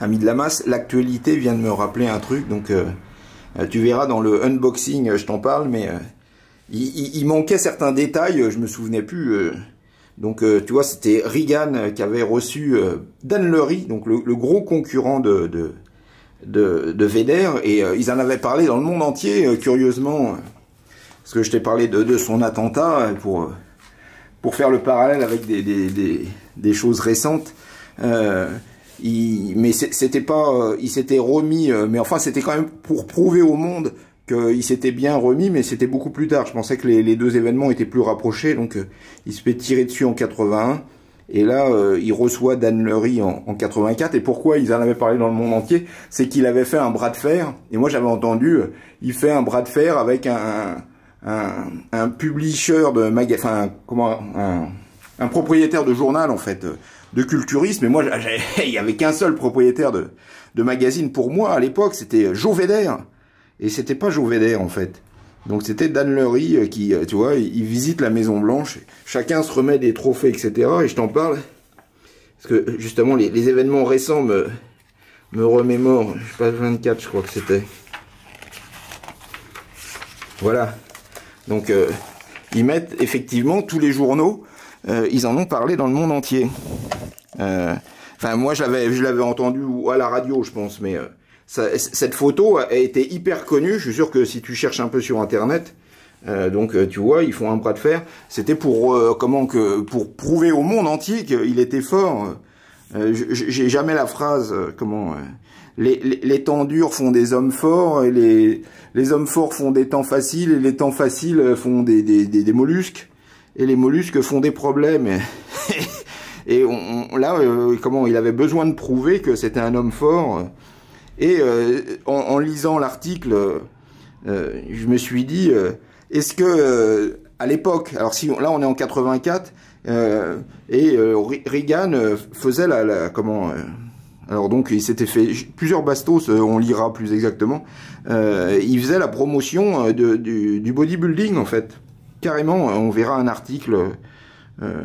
ami de la masse, l'actualité vient de me rappeler un truc, donc euh, euh, tu verras dans le unboxing, euh, je t'en parle, mais il, manquait certains détails, je me souvenais plus. donc tu vois, c'était Regan qui avait reçu Dan Lurie, donc le, gros concurrent de, de, de, de et ils en avaient parlé dans le monde entier, curieusement, parce que je t'ai parlé de, de, son attentat pour pour faire le parallèle avec des, des, des, choses récentes il, mais c'était pas, euh, il s'était remis, euh, mais enfin c'était quand même pour prouver au monde qu'il s'était bien remis, mais c'était beaucoup plus tard. Je pensais que les, deux événements étaient plus rapprochés, donc euh, il se fait tirer dessus en 81, et là il reçoit Dan Lurie en, en, 84. Et pourquoi ils en avaient parlé dans le monde entier, c'est qu'il avait fait un bras de fer, et moi j'avais entendu, il fait un bras de fer avec un, un, un publisher de magasin, comment, un, un, propriétaire de journal en fait de culturisme. mais moi, il y avait qu'un seul propriétaire de, magazine pour moi à l'époque, c'était Joveder. Et c'était pas Joveder en fait. Donc c'était Dan Lurie euh, qui, euh, tu vois, il visite la Maison Blanche. Chacun se remet des trophées, etc. Et je t'en parle parce que justement les, événements récents me, me remémorent. Je sais pas, 24, je crois que c'était. Voilà. Donc euh, ils mettent effectivement tous les journaux. ils en ont parlé dans le monde entier. Euh, enfin, moi, je l'avais, je l'avais entendu à la radio, je pense, mais euh, cette photo a été hyper connue. Je suis sûr que si tu cherches un peu sur Internet, euh, donc tu vois, ils font un bras de fer. C'était pour comment que pour prouver au monde entier qu'il était fort. J'ai jamais la phrase comment les, les, temps durs font des hommes forts et les les hommes forts font des temps faciles et les temps faciles font des, des, des mollusques et les mollusques font des problèmes. Et là, euh, comment il avait besoin de prouver que c'était un homme fort. Et euh, en, lisant l'article, euh, je me suis dit, est-ce que à l'époque, alors si là on est en 84, et Reagan faisait la, comment alors donc il s'était fait plusieurs bastos, on lira plus exactement. il faisait la promotion du, bodybuilding en fait. Carrément, on verra un article euh,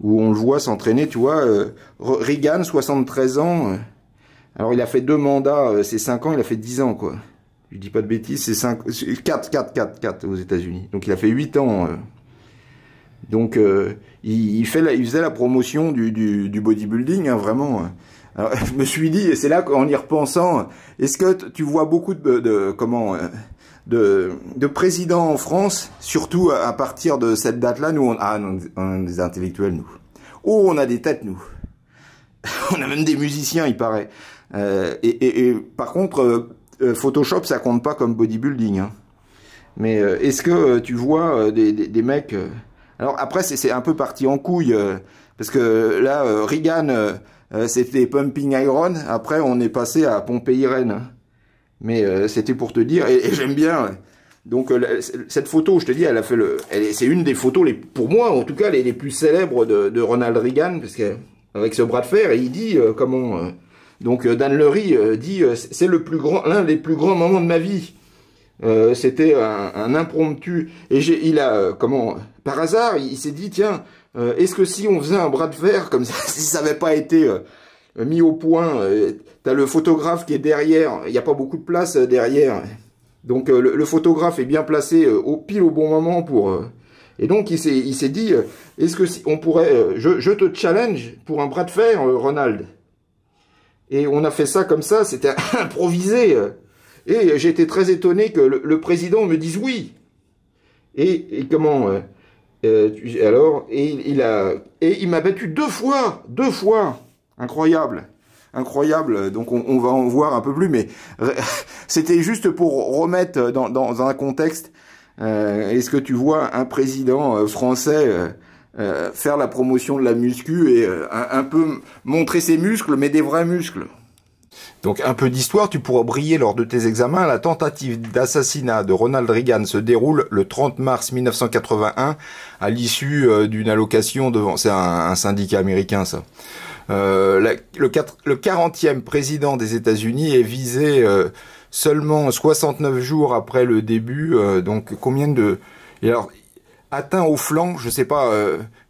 où on le voit s'entraîner, tu vois. Euh, Reagan, 73 ans. Euh, alors, il a fait deux mandats, euh, c'est 5 ans, il a fait 10 ans, quoi. Je dis pas de bêtises, c'est 5, 4, 4, 4, 4 aux États-Unis. Donc, il a fait 8 ans. Euh. donc, il, il, fait la, il faisait la promotion du, du, du bodybuilding, hein, vraiment. Hein. Alors, je me suis dit, et c'est là qu'en y repensant, est-ce que tu vois beaucoup de, de comment de, de en France, surtout à partir de cette date-là, nous, on, a ah, des intellectuels, nous. Oh, on a des têtes, nous. on a même des musiciens, il paraît. Euh, et, par contre, euh, euh, Photoshop, ça compte pas comme bodybuilding. Hein. Mais est-ce que tu vois des, mecs... Alors après, c'est un peu parti en couille, parce que là, Reagan, c'était Pumping Iron, après on est passé à Pompéi Rennes. Hein. Mais euh, c'était pour te dire, et, j'aime bien. Donc euh, cette photo, je te dis, elle a fait le, c'est une des photos pour moi en tout cas les, plus célèbres de, Ronald Reagan parce avec ce bras de fer, et il dit euh, comment. donc Dan Lurie dit c'est le plus grand, l'un des plus grands moments de ma vie. c'était un, impromptu et il a comment par hasard il, il s'est dit tiens est-ce que si on faisait un bras de fer comme ça si ça n'avait pas été euh, mis au point. Euh, t'as le photographe qui est derrière. Il n'y a pas beaucoup de place euh, derrière. Donc le, photographe est bien placé au pile au bon moment pour. Et donc il s'est, dit, est-ce que si on pourrait, je, te challenge pour un bras de fer, Ronald. Et on a fait ça comme ça, c'était improvisé. Et j'étais très étonné que le, président me dise oui. Et, comment Alors, et il a, et il m'a battu deux fois, deux fois. Incroyable. Incroyable. Donc on, va en voir un peu plus, mais c'était juste pour remettre dans, un contexte. Euh, est-ce que tu vois un président euh, français euh, faire la promotion de la muscu et un, peu montrer ses muscles, mais des vrais muscles donc un peu d'histoire, tu pourras briller lors de tes examens. La tentative d'assassinat de Ronald Reagan se déroule le 30 mars 1981 à l'issue d'une allocation devant... C'est un syndicat américain ça. Euh, le, le 40e président des États-Unis est visé euh, seulement 69 jours après le début. Euh, donc combien de... Et alors, atteint au flanc, je sais pas,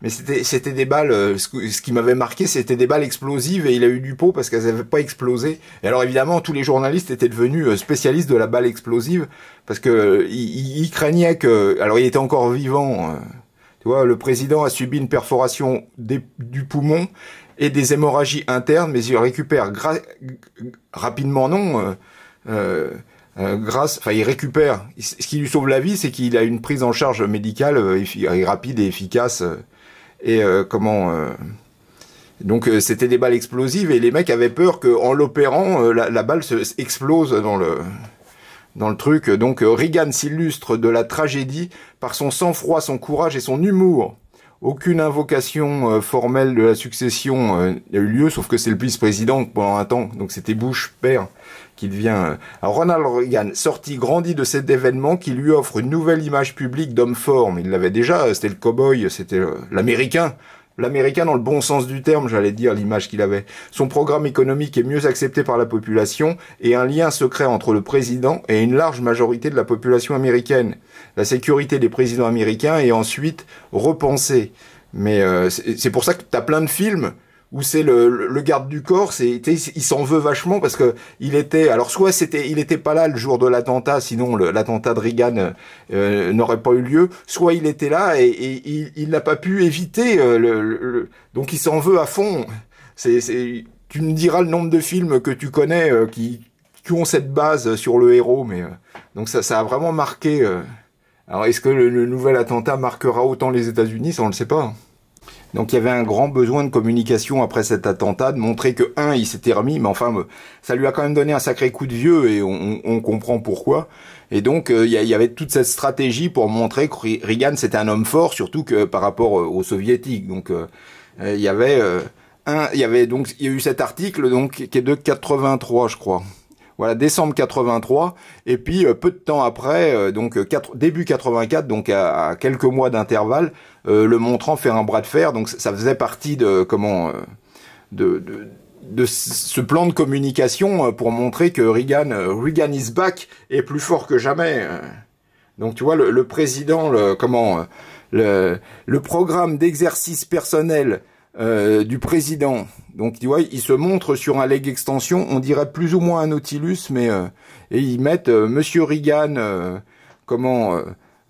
mais c'était c'était des balles. ce, qui m'avait marqué, c'était des balles explosives et il a eu du pot parce qu'elles n'avaient pas explosé. Et alors évidemment, tous les journalistes étaient devenus spécialistes de la balle explosive parce que craignaient il, craignait que. Alors il était encore vivant. tu vois, le président a subi une perforation du poumon et des hémorragies internes, mais il récupère rapidement, non, euh, euh, euh, grâce, enfin, il récupère. Ce qui lui sauve la vie, c'est qu'il a une prise en charge médicale rapide et efficace. Et comment Donc, c'était des balles explosives et les mecs avaient peur qu'en l'opérant, la, balle se, explose dans le dans le truc. Donc, Reagan s'illustre de la tragédie par son sang-froid, son courage et son humour. Aucune invocation euh, formelle de la succession n'a euh, eu lieu, sauf que c'est le vice-président pendant un temps, donc c'était Bush père qui devient... Euh, Ronald Reagan, sorti grandi de cet événement qui lui offre une nouvelle image publique d'homme fort, mais il l'avait déjà, c'était le cowboy, c'était l'américain, L'américain dans le bon sens du terme, j'allais dire l'image qu'il avait. Son programme économique est mieux accepté par la population et un lien secret entre le président et une large majorité de la population américaine. La sécurité des présidents américains est ensuite repensée. Mais euh, c'est pour ça que t'as plein de films où c'est le, garde du corps, c'est il s'en veut vachement parce que il était alors soit c'était il était pas là le jour de l'attentat, sinon l'attentat de Reagan euh, euh, n'aurait pas eu lieu, soit il était là et, il n'a pas pu éviter euh, le, donc il s'en veut à fond. C'est tu me diras le nombre de films que tu connais qui, qui ont cette base sur le héros, mais donc ça ça a vraiment marqué. alors est-ce que le, nouvel attentat marquera autant les États-Unis, ça on le sait pas. Hein. Donc il y avait un grand besoin de communication après cet attentat, de montrer que, un, il s'était remis, mais enfin, ça lui a quand même donné un sacré coup de vieux et on, comprend pourquoi. Et donc euh, il y, avait toute cette stratégie pour montrer que Reagan c'était un homme fort, surtout que par rapport euh, aux soviétiques. Donc euh, il y avait... un, il y avait donc il y a eu cet article donc qui est de 83 je crois. Voilà, décembre 83. Et puis euh, peu de temps après, euh, donc euh, début 84, donc à, quelques mois d'intervalle, le Montrant fait un bras de fer. Donc ça faisait partie de comment de, ce plan de communication pour montrer que Reagan, Reagan is back est plus fort que jamais. Donc tu vois le, président, comment le programme d'exercice personnel euh, du président. Donc tu vois, il se montre sur un leg extension, on dirait plus ou moins un Nautilus, mais euh, et ils mettent euh, Monsieur Reagan, euh, comment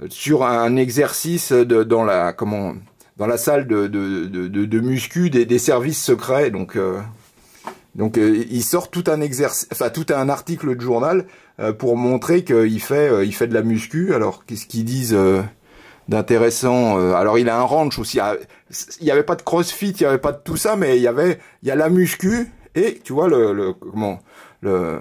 sur un exercice de, dans la comment dans la salle de de, de, de, muscu des, des, services secrets. Donc donc il sort tout un exercice, enfin tout un article de journal pour montrer qu'il fait il fait de la muscu. Alors qu'est-ce qu'ils disent d'intéressant. Euh, alors il a un ranch aussi. Ah, il n'y avait pas de crossfit, il n'y avait pas de tout ça, mais il y avait il y a la muscu et tu vois le, comment le,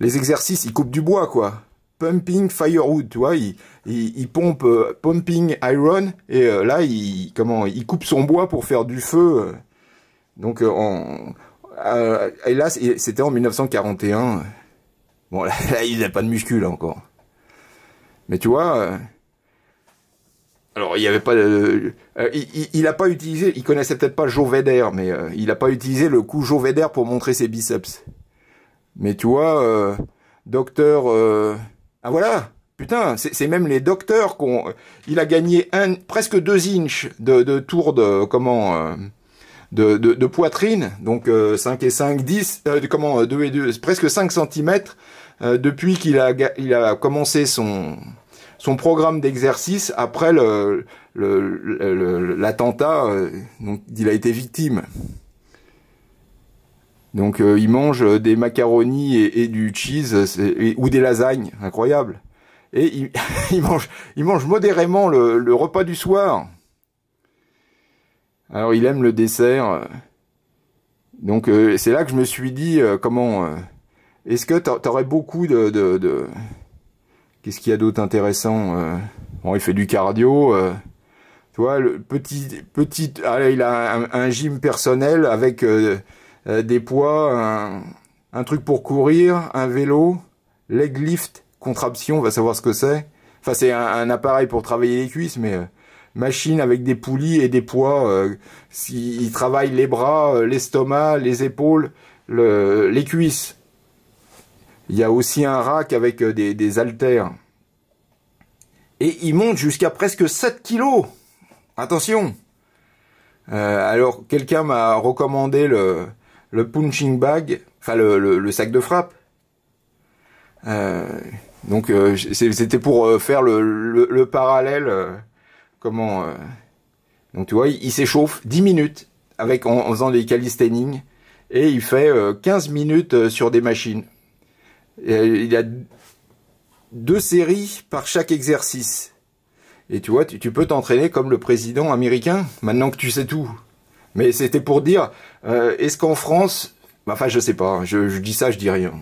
les exercices. Il coupe du bois quoi. Pumping firewood, tu vois, il, il, pompe euh, pumping iron et euh, là il comment il coupe son bois pour faire du feu. Donc en, et c'était en 1941. Bon là, il n'a pas de muscule encore. Mais tu vois, alors, il n'y avait pas. de... Euh, il n'a pas utilisé. Il connaissait peut-être pas Joe Vedder, mais euh, il n'a pas utilisé le coup Joe pour montrer ses biceps. Mais tu vois, euh, docteur. ah voilà. Putain, c'est même les docteurs qu'on. Il a gagné un, presque deux inches de, tour de comment. De, poitrine, donc 5 et 5, 10, comment, 2 et 2, presque 5 cm, depuis qu'il a, il a commencé son, son programme d'exercice après l'attentat le, euh, dont il a été victime. Donc euh, il mange euh, des macaronis et, du cheese ou des lasagnes, incroyable. Et il, mange, il mange modérément le, repas du soir. Alors il aime le dessert. Donc c'est là que je me suis dit comment est-ce que t'aurais beaucoup de Qu'est-ce qu'il y a d'autre intéressant euh? Bon, il fait du cardio. Euh. tu vois, le petit, petit, il a un, gym personnel avec euh, des poids, un, truc pour courir, un vélo, leg lift, contraption, on va savoir ce que c'est. Enfin, c'est un, appareil pour travailler les cuisses, mais machine avec des poulies et des poids. Euh, il travaille les bras, l'estomac, les épaules, le, les cuisses. Il y a aussi un rack avec euh, des, haltères. Et il monte jusqu'à presque 7 kilos. Attention euh, Alors, quelqu'un m'a recommandé le, punching bag, enfin le, sac de frappe. Euh, donc, c'était pour faire le, parallèle. comment Donc, tu vois, il, s'échauffe 10 minutes avec en, en faisant des calisthenics. Et il fait 15 minutes sur des machines. Euh, il y a deux séries par chaque exercice. Et tu vois, tu, peux t'entraîner comme le président américain, maintenant que tu sais tout. Mais c'était pour dire, euh, est-ce qu'en France, enfin je sais pas, hein, je, je dis ça, je dis rien.